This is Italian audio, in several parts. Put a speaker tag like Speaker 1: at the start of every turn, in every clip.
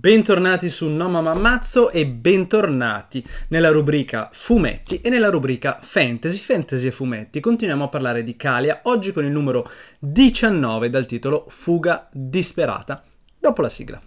Speaker 1: Bentornati su No Mamma Mazzo e bentornati nella rubrica Fumetti e nella rubrica Fantasy, Fantasy e Fumetti. Continuiamo a parlare di Calia, oggi con il numero 19 dal titolo Fuga disperata, dopo la sigla.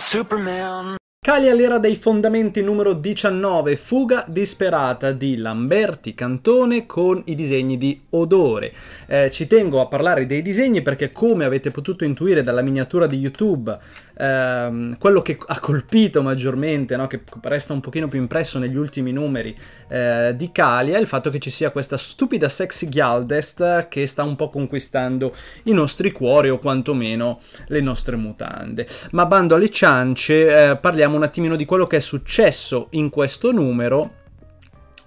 Speaker 1: Superman Cali all'era dei fondamenti numero 19, fuga disperata di Lamberti Cantone con i disegni di Odore. Eh, ci tengo a parlare dei disegni perché come avete potuto intuire dalla miniatura di YouTube ehm, quello che ha colpito maggiormente, no, che resta un pochino più impresso negli ultimi numeri eh, di Kali, è il fatto che ci sia questa stupida sexy Gyaldest che sta un po' conquistando i nostri cuori o quantomeno le nostre mutande. Ma bando alle ciance, eh, parliamo un attimino di quello che è successo in questo numero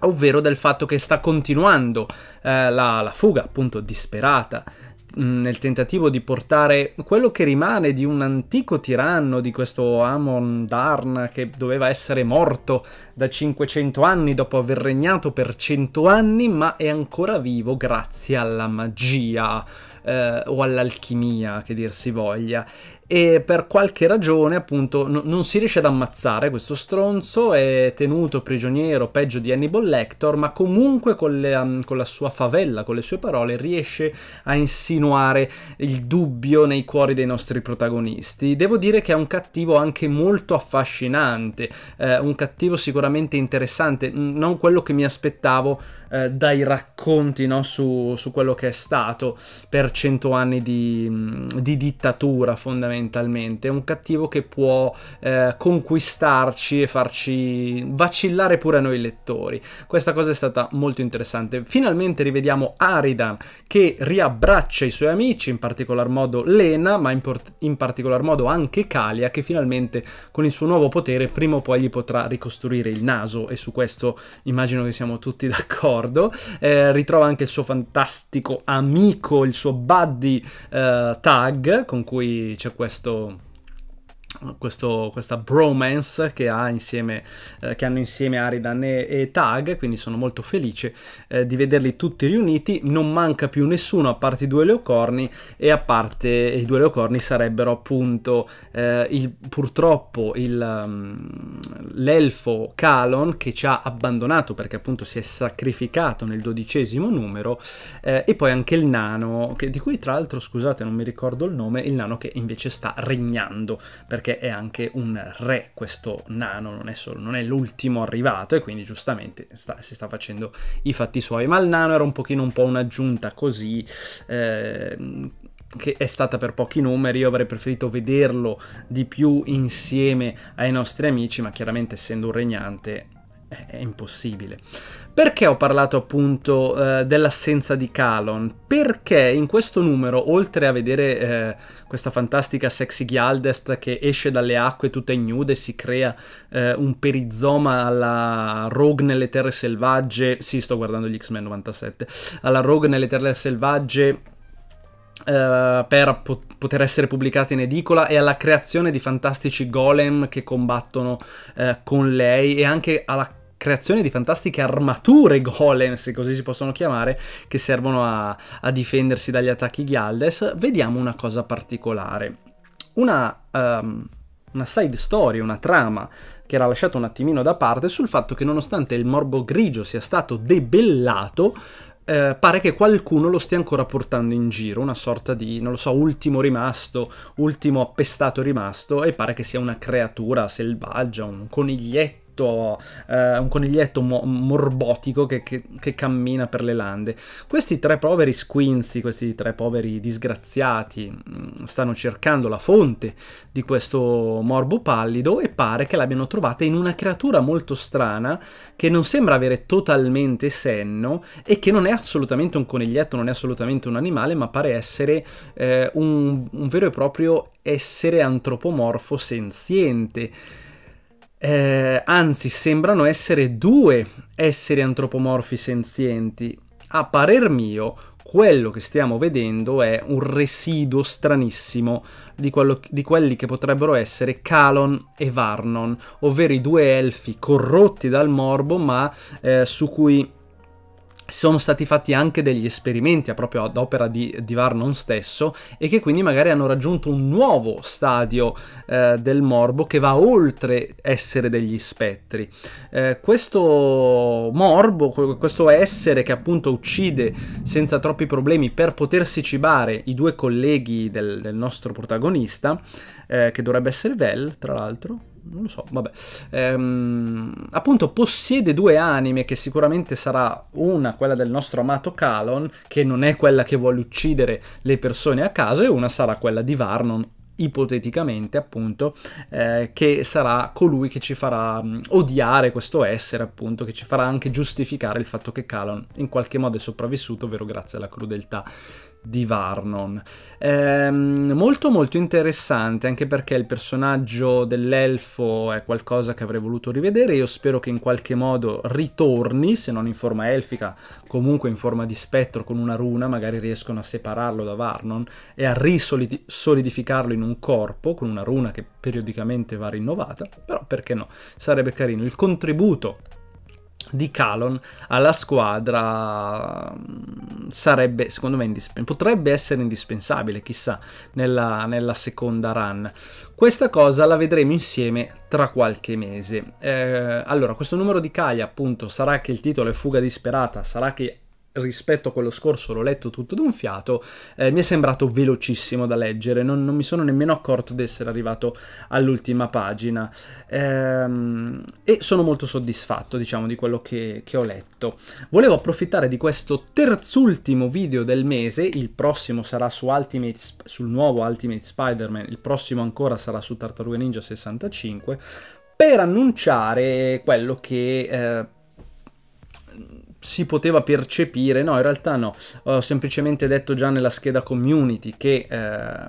Speaker 1: ovvero del fatto che sta continuando eh, la, la, fuga appunto disperata nel tentativo di portare quello che rimane di un antico tiranno, di questo Amon Darn che doveva essere morto da 500 anni dopo aver regnato per 100 anni, ma è ancora vivo grazie alla magia eh, o all'alchimia che dir si voglia e per qualche ragione appunto n- non si riesce ad ammazzare questo stronzo, è tenuto prigioniero peggio di Hannibal Lector, ma comunque con, le, um, con la sua favella, con le sue parole, riesce a insinuare il dubbio nei cuori dei nostri protagonisti. Devo dire che è un cattivo anche molto affascinante, eh, un cattivo sicuramente interessante, non quello che mi aspettavo eh, dai racconti no, su, su, quello che è stato per cento anni di, mm, di dittatura fondamentalmente fondamentalmente, un cattivo che può eh, conquistarci e farci vacillare pure a noi lettori. Questa cosa è stata molto interessante. Finalmente rivediamo Aridan che riabbraccia i suoi amici, in particolar modo Lena, ma in, in particolar modo anche Kalia che finalmente con il suo nuovo potere prima o poi gli potrà ricostruire il naso e su questo immagino che siamo tutti d'accordo. Eh, ritrova anche il suo fantastico amico, il suo buddy eh, Tag con cui c'è questo questo questo, questa bromance che, ha insieme, eh, che hanno insieme Aridan e, e, Tag, quindi sono molto felice eh, di vederli tutti riuniti, non manca più nessuno a parte i due leocorni e a parte i due leocorni sarebbero appunto eh, il, purtroppo mm, l'elfo Calon che ci ha abbandonato perché appunto si è sacrificato nel dodicesimo numero eh, e poi anche il nano che, di cui tra l'altro scusate non mi ricordo il nome, il nano che invece sta regnando perché perché è anche un re questo nano, non è, solo, non è l'ultimo arrivato e quindi giustamente sta, si sta facendo i fatti suoi, ma il nano era un pochino un po' un'aggiunta così... Eh, che è stata per pochi numeri, io avrei preferito vederlo di più insieme ai nostri amici, ma chiaramente essendo un regnante è impossibile. Perché ho parlato appunto eh, dell'assenza di Calon? Perché in questo numero, oltre a vedere eh, questa fantastica sexy Ghialdest che esce dalle acque tutta ignuda e si crea eh, un perizoma alla Rogue nelle terre selvagge, sì sto guardando gli X-Men 97, alla Rogue nelle terre selvagge eh, per po- poter essere pubblicata in edicola e alla creazione di fantastici golem che combattono uh, con lei e anche alla creazione di fantastiche armature golem, se così si possono chiamare, che servono a, a difendersi dagli attacchi Gyaldes, vediamo una cosa particolare. Una, um, una side story, una trama che era lasciata un attimino da parte sul fatto che nonostante il morbo grigio sia stato debellato, eh, pare che qualcuno lo stia ancora portando in giro, una sorta di, non lo so, ultimo rimasto, ultimo appestato rimasto, e pare che sia una creatura selvaggia, un coniglietto coniglietto, eh, un coniglietto mo- morbotico che, che, che, cammina per le lande. Questi tre poveri squinzi, questi tre poveri disgraziati, mm, stanno cercando la fonte di questo morbo pallido e pare che l'abbiano trovata in una creatura molto strana che non sembra avere totalmente senno e che non è assolutamente un coniglietto, non è assolutamente un animale, ma pare essere eh, un, un vero e proprio essere antropomorfo senziente eh, anzi sembrano essere due esseri antropomorfi senzienti. A parer mio, quello che stiamo vedendo è un residuo stranissimo di, quello, di, quelli che potrebbero essere Calon e Varnon, ovvero i due elfi corrotti dal morbo ma eh, su cui sono stati fatti anche degli esperimenti proprio ad opera di, di Varnon stesso e che quindi magari hanno raggiunto un nuovo stadio eh, del morbo che va oltre essere degli spettri. Eh, questo morbo, questo essere che appunto uccide senza troppi problemi per potersi cibare i due colleghi del, del nostro protagonista, eh, che dovrebbe essere Vel, tra l'altro, non lo so, vabbè. Ehm, appunto, possiede due anime, che sicuramente sarà una, quella del nostro amato Calon, che non è quella che vuole uccidere le persone a caso, e una sarà quella di Varnon, ipoteticamente appunto eh, che sarà colui che ci farà mh, mm, odiare questo essere appunto che ci farà anche giustificare il fatto che Calon in qualche modo è sopravvissuto ovvero grazie alla crudeltà di Varnon. Ehm, molto molto interessante anche perché il personaggio dell'elfo è qualcosa che avrei voluto rivedere, io spero che in qualche modo ritorni, se non in forma elfica, comunque in forma di spettro con una runa, magari riescono a separarlo da Varnon e a risolidificarlo in un corpo con una runa che periodicamente va rinnovata, però perché no? Sarebbe carino. Il contributo di Calon alla squadra mm, sarebbe, secondo me, potrebbe essere indispensabile, chissà, nella, nella, seconda run. Questa cosa la vedremo insieme tra qualche mese. Eh, allora, questo numero di Kaya, appunto, sarà che il titolo è Fuga Disperata, sarà che rispetto a quello scorso l'ho letto tutto d'un fiato, eh, mi è sembrato velocissimo da leggere, non, non mi sono nemmeno accorto di essere arrivato all'ultima pagina ehm, e sono molto soddisfatto diciamo di quello che, che ho letto. Volevo approfittare di questo terzultimo video del mese, il prossimo sarà su Ultimate, sul nuovo Ultimate Spider-Man, il prossimo ancora sarà su Tartaruga Ninja 65, per annunciare quello che eh, si poteva percepire, no in realtà no, ho semplicemente detto già nella scheda community che eh,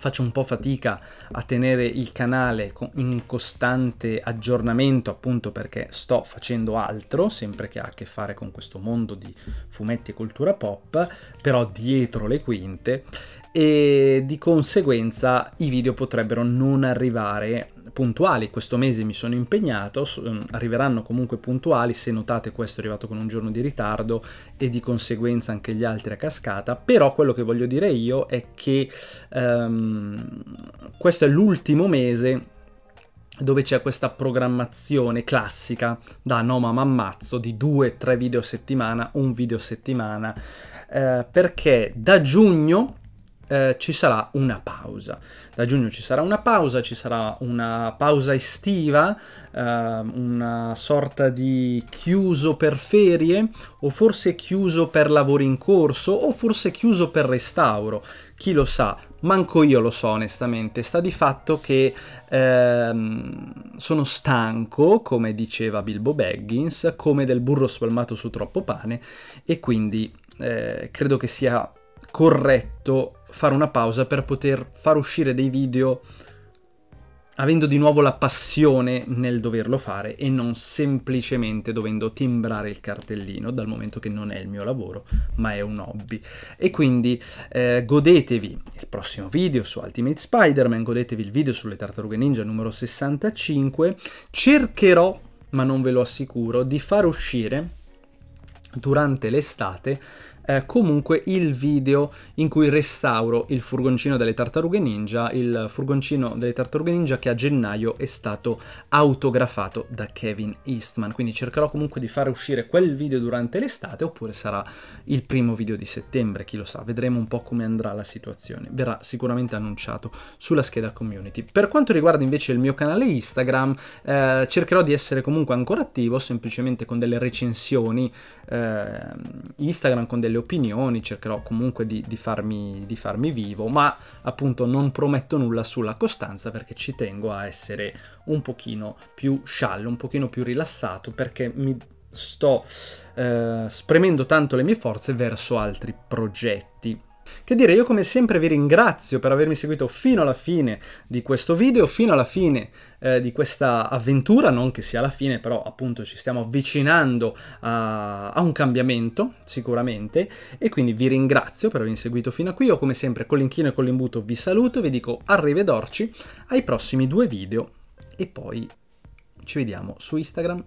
Speaker 1: faccio un po' fatica a tenere il canale in costante aggiornamento appunto perché sto facendo altro, sempre che ha a che fare con questo mondo di fumetti e cultura pop, però dietro le quinte e di conseguenza i video potrebbero non arrivare puntuali, questo mese mi sono impegnato, ehm, arriveranno comunque puntuali, se notate questo è arrivato con un giorno di ritardo e di conseguenza anche gli altri a cascata, però quello che voglio dire io è che um, questo è l'ultimo mese dove c'è questa programmazione classica da no ma ammazzo di 2-3 video a settimana, un video a settimana, eh, perché da giugno eh, ci sarà una pausa. Da giugno ci sarà una pausa, ci sarà una pausa estiva, eh, una sorta di chiuso per ferie o forse chiuso per lavori in corso o forse chiuso per restauro. Chi lo sa, manco io lo so onestamente, sta di fatto che ehm, sono stanco, come diceva Bilbo Baggins, come del burro spalmato su troppo pane e quindi eh, credo che sia corretto fare una pausa per poter far uscire dei video avendo di nuovo la passione nel doverlo fare e non semplicemente dovendo timbrare il cartellino dal momento che non è il mio lavoro ma è un hobby e quindi eh, godetevi il prossimo video su Ultimate Spider-Man godetevi il video sulle tartarughe ninja numero 65 cercherò ma non ve lo assicuro di far uscire durante l'estate eh, comunque il video in cui restauro il furgoncino delle tartarughe ninja, il furgoncino delle tartarughe ninja che a gennaio è stato autografato da Kevin Eastman, quindi cercherò comunque di fare uscire quel video durante l'estate oppure sarà il primo video di settembre, chi lo sa, vedremo un po' come andrà la situazione, verrà sicuramente annunciato sulla scheda community. Per quanto riguarda invece il mio canale Instagram, eh, cercherò di essere comunque ancora attivo, semplicemente con delle recensioni eh, Instagram, con delle opinioni, cercherò comunque di, di, farmi, di farmi vivo, ma appunto non prometto nulla sulla costanza perché ci tengo a essere un pochino più sciallo, un pochino più rilassato perché mi sto eh, spremendo tanto le mie forze verso altri progetti. Che dire, io come sempre vi ringrazio per avermi seguito fino alla fine di questo video, fino alla fine eh, di questa avventura, non che sia la fine, però appunto ci stiamo avvicinando a, a un cambiamento, sicuramente, e quindi vi ringrazio per avermi seguito fino a qui. Io come sempre con l'inchino e con l'imbuto vi saluto, vi dico arrivederci ai prossimi due video e poi ci vediamo su Instagram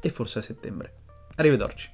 Speaker 1: e forse a settembre. Arrivederci.